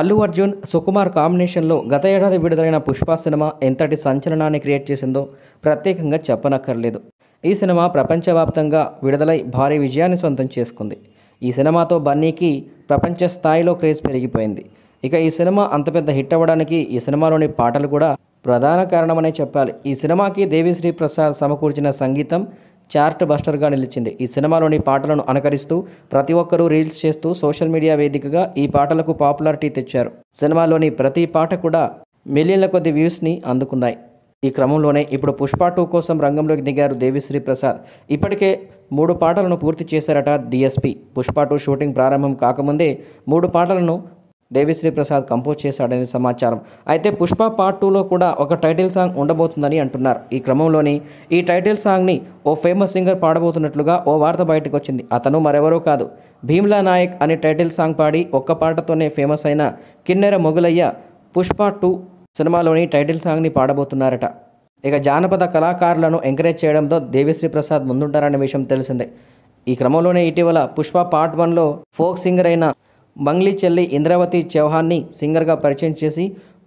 అల్లు అర్జున్ సుకుమార్ కాంబినేషన్లో గత ఏడాది విడుదలైన పుష్ప సినిమా ఎంతటి సంచలనాన్ని క్రియేట్ చేసిందో ప్రత్యేకంగా చెప్పనక్కర్లేదు ఈ సినిమా ప్రపంచవ్యాప్తంగా విడుదలై భారీ విజయాన్ని సొంతం చేసుకుంది ఈ సినిమాతో బన్నీకి ప్రపంచ స్థాయిలో క్రేజ్ పెరిగిపోయింది ఇక ఈ సినిమా అంత పెద్ద హిట్ అవ్వడానికి ఈ సినిమాలోని పాటలు కూడా ప్రధాన కారణమనే చెప్పాలి ఈ సినిమాకి దేవిశ్రీ ప్రసాద్ సమకూర్చిన సంగీతం చార్ట్ బస్టర్గా నిలిచింది ఈ సినిమాలోని పాటలను అనుకరిస్తూ ప్రతి ఒక్కరూ రీల్స్ చేస్తూ సోషల్ మీడియా వేదికగా ఈ పాటలకు పాపులారిటీ తెచ్చారు సినిమాలోని ప్రతి పాట కూడా మిలియన్ల కొద్ది వ్యూస్ని అందుకున్నాయి ఈ క్రమంలోనే ఇప్పుడు పుష్ప టూ కోసం రంగంలోకి దిగారు దేవిశ్రీ ప్రసాద్ ఇప్పటికే మూడు పాటలను పూర్తి చేశారట డిఎస్పి పుష్ప టూ షూటింగ్ ప్రారంభం కాకముందే మూడు పాటలను దేవిశ్రీ ప్రసాద్ కంపోజ్ చేశాడని సమాచారం అయితే పుష్ప పార్ట్ టూలో కూడా ఒక టైటిల్ సాంగ్ ఉండబోతుందని అంటున్నారు ఈ క్రమంలోని ఈ టైటిల్ సాంగ్ని ఓ ఫేమస్ సింగర్ పాడబోతున్నట్లుగా ఓ వార్త బయటకు వచ్చింది అతను మరెవరో కాదు భీమ్లా నాయక్ అనే టైటిల్ సాంగ్ పాడి ఒక్క పాటతోనే ఫేమస్ అయిన కిన్నెర మొగులయ్య పుష్ప టూ సినిమాలోని టైటిల్ సాంగ్ని పాడబోతున్నారట ఇక జానపద కళాకారులను ఎంకరేజ్ చేయడంతో దేవిశ్రీ ప్రసాద్ ముందుంటారనే విషయం తెలిసిందే ఈ క్రమంలోనే ఇటీవల పుష్ప పార్ట్ వన్లో ఫోక్ సింగర్ అయిన బంగ్లీ చెల్లి ఇంద్రావతి చౌహాన్ని సింగర్గా పరిచయం చేసి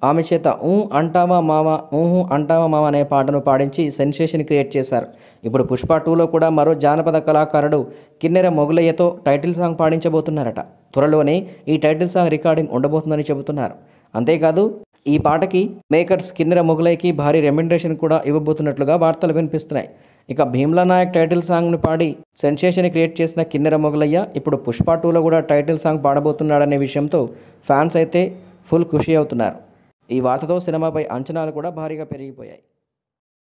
ఆమె చేత ఊ అంటావా మావా ఊహు అంటావా మావా అనే పాటను పాడించి సెన్సేషన్ క్రియేట్ చేశారు ఇప్పుడు పుష్ప టూలో కూడా మరో జానపద కళాకారుడు కిన్నెర మొగులయ్యతో టైటిల్ సాంగ్ పాడించబోతున్నారట త్వరలోనే ఈ టైటిల్ సాంగ్ రికార్డింగ్ ఉండబోతుందని చెబుతున్నారు అంతేకాదు ఈ పాటకి మేకర్స్ కిన్నెర మొగులయ్యకి భారీ రెమ్యునరేషన్ కూడా ఇవ్వబోతున్నట్లుగా వార్తలు వినిపిస్తున్నాయి ఇక భీమ్లా నాయక్ టైటిల్ సాంగ్ను పాడి సెన్సేషన్ క్రియేట్ చేసిన కిన్నెర మొగలయ్య ఇప్పుడు పుష్ప టూలో కూడా టైటిల్ సాంగ్ పాడబోతున్నాడనే విషయంతో ఫ్యాన్స్ అయితే ఫుల్ ఖుషి అవుతున్నారు ఈ వార్తతో సినిమాపై అంచనాలు కూడా భారీగా పెరిగిపోయాయి